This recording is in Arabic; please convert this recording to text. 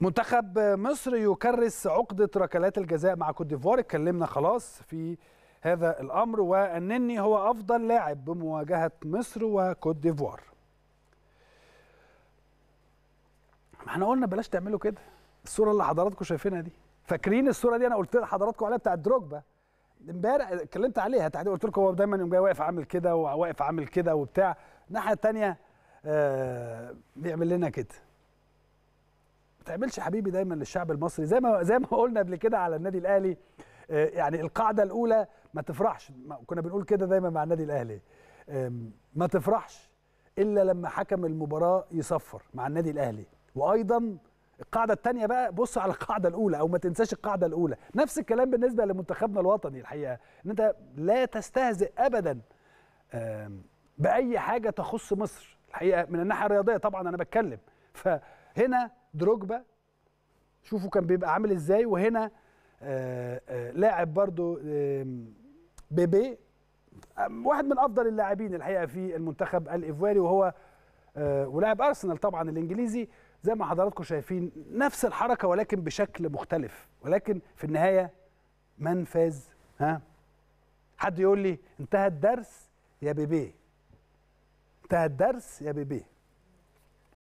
منتخب مصر يكرس عقدة ركلات الجزاء مع كوت ديفوار اتكلمنا خلاص في هذا الأمر والنني هو أفضل لاعب بمواجهة مصر وكوت ديفوار ما احنا قلنا بلاش تعملوا كده الصورة اللي حضراتكم شايفينها دي فاكرين الصورة دي أنا قلت لحضراتكم عليها بتاعت دروجبا امبارح اتكلمت عليها تحديدا قلت لكم هو دايما يوم جاي واقف عامل كده وواقف عامل كده وبتاع الناحية التانية آه بيعمل لنا كده تعملش حبيبي دايما للشعب المصري زي ما زي ما قلنا قبل كده على النادي الاهلي آه، يعني القاعده الاولى ما تفرحش كنا بنقول كده دايما مع النادي الاهلي ما تفرحش الا لما حكم المباراه يصفر مع النادي الاهلي وايضا القاعده الثانيه بقى بص على القاعده الاولى او ما تنساش القاعده الاولى نفس الكلام بالنسبه لمنتخبنا الوطني الحقيقه ان انت لا تستهزئ ابدا باي حاجه تخص مصر الحقيقه من الناحيه الرياضيه طبعا انا بتكلم فهنا دروجبا شوفوا كان بيبقى عامل ازاي وهنا آآ آه، آآ آه، لاعب برضو بيبي واحد من افضل اللاعبين الحقيقه في المنتخب الايفواري وهو آه، ولاعب ارسنال طبعا الانجليزي زي ما حضراتكم شايفين نفس الحركه ولكن بشكل مختلف ولكن في النهايه من فاز ها حد يقول لي انتهى الدرس يا بيبي انتهى الدرس يا بيبي